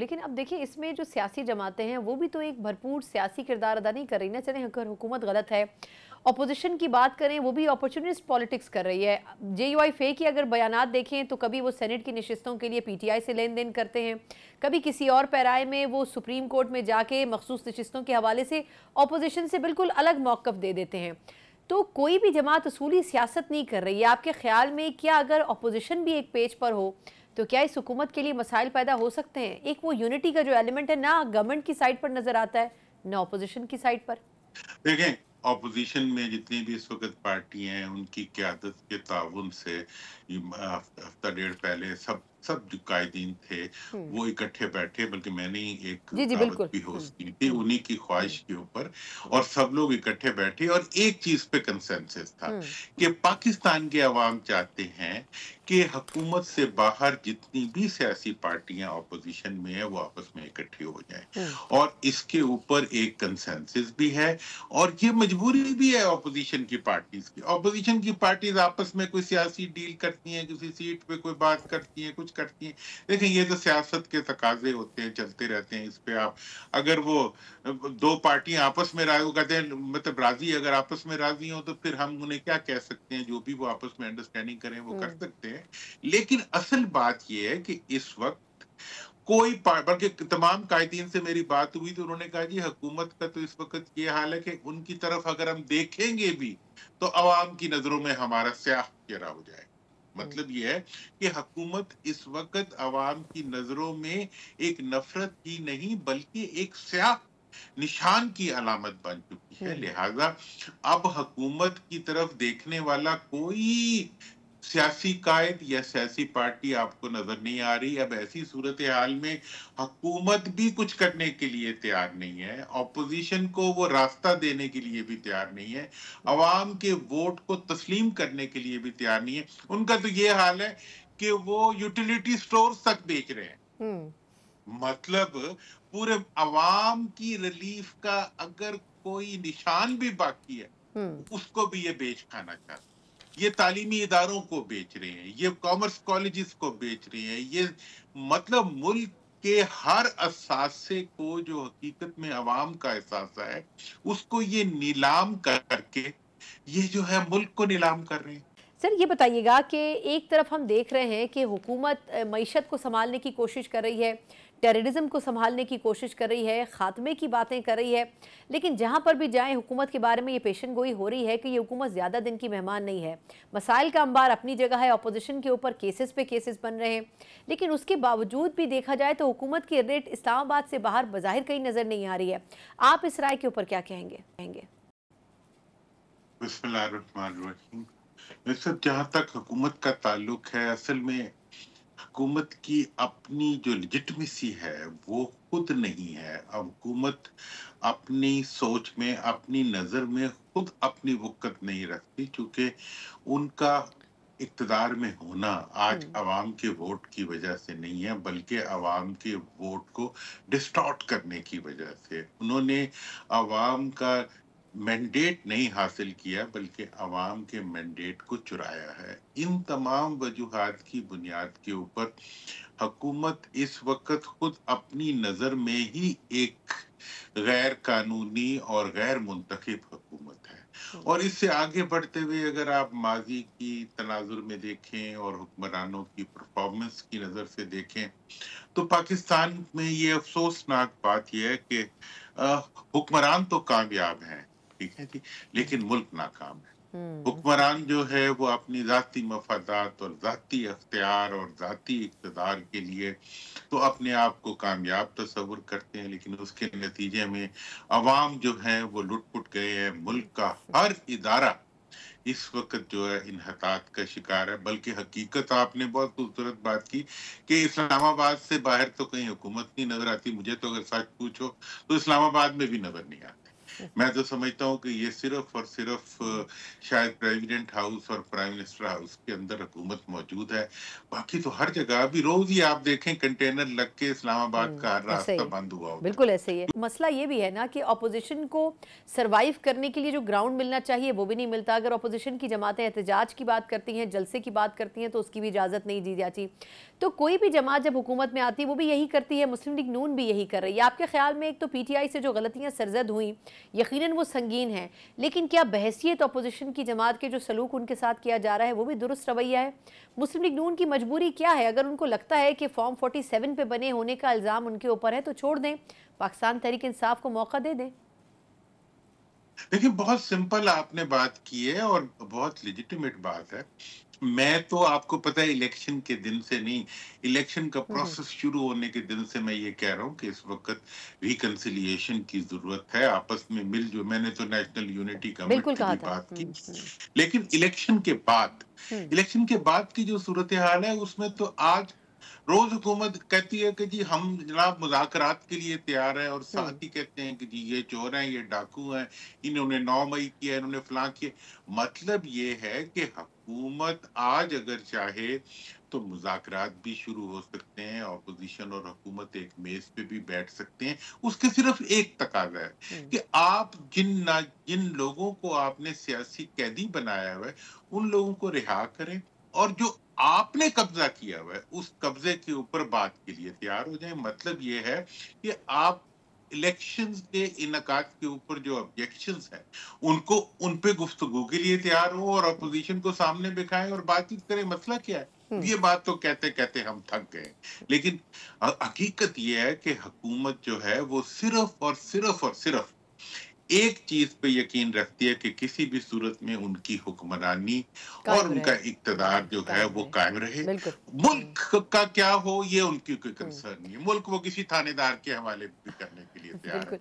लेकिन अब देखिए इसमें जो सियासी जमातें हैं वो भी तो एक भरपूर सियासी किरदार अदा नहीं कर रही ना चले अगर हुकूमत गलत है अपोजिशन की बात करें वो भी अपॉर्चुनिस्ट पॉलिटिक्स कर रही है जे यू आई फे की अगर बयान देखें तो कभी वो सेनेट की नशस्तों के लिए पी टी आई से लेन देन करते हैं कभी किसी और पैराए में वो सुप्रीम कोर्ट में जाके मखसूस नशस्तों के हवाले से अपोजिशन से बिल्कुल अलग मौक़ दे देते हैं तो कोई भी जमात असूली सियासत नहीं कर रही है आपके ख्याल में क्या अगर अपोजिशन भी एक पेज पर हो तो क्या इस हुकूमत के लिए मसाइल पैदा हो सकते हैं एक वो यूनिटी का जो एलिमेंट है ना गवर्नमेंट की साइड पर नजर आता है ना अपोजिशन की साइड पर देखें अपोजिशन में जितनी भी इस वक्त पार्टी हैं उनकी क्यादत के ताउन से हफ्ता डेढ़ पहले सब सब जो कायदीन थे हम्म। वो इकट्ठे बैठे बल्कि मैंने ही एक जी जी भी होस्ट हम्म। की थी उन्हीं की ख्वाहिश के ऊपर और सब लोग इकट्ठे बैठे और एक चीज पे कंसेंसस था हम्म। कि पाकिस्तान के अवाम चाहते हैं कि हुकूमत से बाहर जितनी भी सियासी पार्टियां ऑपोजिशन में है वो आपस में इकट्ठी हो जाए हम्म। और इसके ऊपर एक कंसेंसस भी है और ये मजबूरी भी है ऑपोजिशन की पार्टीज की ऑपोजिशन की पार्टीज आपस में कोई सियासी डील करती हैं किसी सीट पे कोई बात करती हैं कुछ करती हैं देखें ये तो सियासत के तकाजे होते हैं चलते रहते हैं इस पर आप अगर वो दो पार्टियां आपस में राय कहते हैं मतलब राजी अगर आपस में राजी हो तो फिर हम उन्हें क्या कह सकते हैं जो भी वो आपस में अंडरस्टैंडिंग करें वो कर हम्म। सकते हैं है लेकिन असल बात यह है कि इस वक्त कोई बल्कि तमाम कायदीन से मेरी बात हुई तो उन्होंने कहा कि हुकूमत का तो इस वक्त ये हाल है कि उनकी तरफ अगर हम देखेंगे भी तो आवाम की नजरों में हमारा स्याह चेहरा हो जाएगा मतलब यह है कि हकूमत इस वक्त अवाम की नजरों में एक नफरत ही नहीं बल्कि एक स्याह निशान की अलामत बन चुकी है हम्म। लिहाजा अब हकूमत की तरफ देखने वाला कोई सियासी कायद या सियासी पार्टी आपको नजर नहीं आ रही अब ऐसी सूरत हाल में हकूमत भी कुछ करने के लिए तैयार नहीं है अपोजिशन को वो रास्ता देने के लिए भी तैयार नहीं है अवाम के वोट को तस्लीम करने के लिए भी तैयार नहीं है उनका तो ये हाल है कि वो यूटिलिटी स्टोर तक बेच रहे हैं हम्म। मतलब पूरे अवाम की रिलीफ का अगर कोई निशान भी बाकी है हम्म। उसको भी ये बेच खाना चाहते ये तालीमी इदारों को बेच रहे हैं ये कॉमर्स कॉलेज को बेच रहे हैं ये मतलब मुल्क के हर असासे को जो हकीकत में अवाम का एहसास है उसको ये नीलाम करके ये जो है मुल्क को नीलाम कर रहे हैं सर ये बताइएगा कि एक तरफ हम देख रहे हैं कि हुकूमत मीशत को संभालने की कोशिश कर रही है टेररिज्म को संभालने की कोशिश कर रही है खात्मे की बातें कर रही है लेकिन जहां पर भी जाएं हुकूमत के बारे में ये पेशन गोई हो रही है कि ये हुकूमत ज़्यादा दिन की मेहमान नहीं है मसाइल का अंबार अपनी जगह है अपोजिशन के ऊपर केसेस पे केसेस बन रहे हैं लेकिन उसके बावजूद भी देखा जाए तो हुकूमत की रेट इस्लामाबाद से बाहर बाहिर कहीं नज़र नहीं आ रही है आप इस राय के ऊपर क्या कहेंगे कहेंगे जहाँ तक हुकूमत का ताल्लुक है असल में हुकूमत की अपनी जो लिजिटमेसी है वो खुद नहीं है अब हुकूमत अपनी सोच में अपनी नज़र में खुद अपनी वक्त नहीं रखती क्योंकि उनका इकतदार में होना आज हम्म। आवाम के वोट की वजह से नहीं है बल्कि आवाम के वोट को डिस्टॉर्ट करने की वजह से उन्होंने आवाम का मैंडेट नहीं हासिल किया बल्कि अवाम के मैंडेट को चुराया है इन तमाम वजूहत की बुनियाद के ऊपर हकूमत इस वक्त खुद अपनी नज़र में ही एक गैर कानूनी और गैर मुंतखब हकूमत है और इससे आगे बढ़ते हुए अगर आप माजी की तनाजुर में देखें और हुक्मरानों की परफॉर्मेंस की नज़र से देखें तो पाकिस्तान में ये अफसोसनाक बात यह है कि हुक्मरान तो कामयाब हैं ठीक है जी लेकिन मुल्क नाकाम है हम्म। हुक्मरान जो है वो अपनी ذاتی मफादात और जाती अख्तियार और ذاتی इकतदार के लिए तो अपने आप को कामयाब तस्वुर करते हैं लेकिन उसके नतीजे में अवाम जो है वो लुटपुट गए हैं मुल्क का हर इदारा इस वक्त जो है इनहतात का शिकार है बल्कि हकीकत आपने बहुत खूबसूरत बात की कि इस्लामाबाद से बाहर तो कहीं हुकूमत नहीं नजर आती मुझे तो अगर सच पूछो तो इस्लामाबाद में भी नजर नहीं आती मैं तो समझता हूँ कि ये सिर्फ और सिर्फ शायद प्रेसिडेंट हाउस और प्राइम मिनिस्टर हाउस के अंदर हुकूमत मौजूद है बाकी तो हर जगह अभी रोज ही आप देखें कंटेनर लग के इस्लामाबाद हम्म, का रास्ता बंद हुआ बिल्कुल ऐसे ही है मसला ये भी है ना कि अपोजिशन को सर्वाइव करने के लिए जो ग्राउंड मिलना चाहिए वो भी नहीं मिलता अगर अपोजिशन की जमातें एहतजाज की बात करती हैं जलसे की बात करती हैं तो उसकी भी इजाज़त नहीं दी जाती तो कोई भी जमात जब हुकूमत में आती है वो भी यही करती है मुस्लिम लीग नून भी यही कर रही है आपके ख्याल में एक तो पीटीआई से जो गलतियां सरजद हुई यकीनन वो संगीन है लेकिन क्या बहसीत अपोजिशन की जमात के जो सलूक उनके साथ किया जा रहा है वो भी दुरुस्त रवैया है मुस्लिम लीग नून की मजबूरी क्या है अगर उनको लगता है कि फॉर्म फोर्टी सेवन पर बने होने का इल्ज़ाम उनके ऊपर है तो छोड़ दें पाकिस्तान तहरीक इंसाफ को मौका दे दें देखिए बहुत सिंपल आपने बात की है और बहुत लिजिटिमेट बात है मैं तो आपको पता है इलेक्शन के दिन से नहीं इलेक्शन का प्रोसेस हम्म। शुरू होने के दिन से मैं ये कह रहा हूँ कि इस वक्त रिकनसिलियेशन की जरूरत है आपस में मिल जो मैंने तो नेशनल यूनिटी का बात की हम्म, हम्म। लेकिन इलेक्शन के बाद इलेक्शन के बाद की जो सूरत हाल है उसमें तो आज रोज हुकूमत कहती है कि जी हम जनाब मुजाकरात के लिए तैयार है और साथ ही कहते हैं कि जी ये चोर हैं ये डाकू हैं इन्होंने नौ मई किया इन्होंने फलां किया मतलब ये है कि हुकूमत आज अगर चाहे तो मुजाकरात भी शुरू हो सकते हैं अपोजिशन और हुकूमत एक मेज पे भी बैठ सकते हैं उसके सिर्फ एक तकाजा है हम्म। कि आप जिन ना जिन लोगों को आपने सियासी कैदी बनाया हुआ है उन लोगों को रिहा करें और जो आपने कब्जा किया हुआ है उस कब्जे के ऊपर बात के लिए तैयार हो जाए मतलब यह है कि आप इलेक्शंस के इनका के ऊपर जो ऑब्जेक्शन है उनको उनपे गुफ्तगु के लिए तैयार हो और अपोजिशन को सामने बिखाए और बातचीत करें मसला क्या है हम्म। ये बात तो कहते कहते हम थक गए लेकिन हकीकत यह है कि हुकूमत जो है वो सिर्फ और सिर्फ और सिर्फ एक चीज पे यकीन रखती है कि किसी भी सूरत में उनकी हुक्मरानी और उनका इकतदार जो है वो कायम रहे मुल्क हम्म। का क्या हो ये उनकी कोई कंसर्न हम्म। नहीं है मुल्क वो किसी थानेदार के हवाले भी करने के लिए तैयार है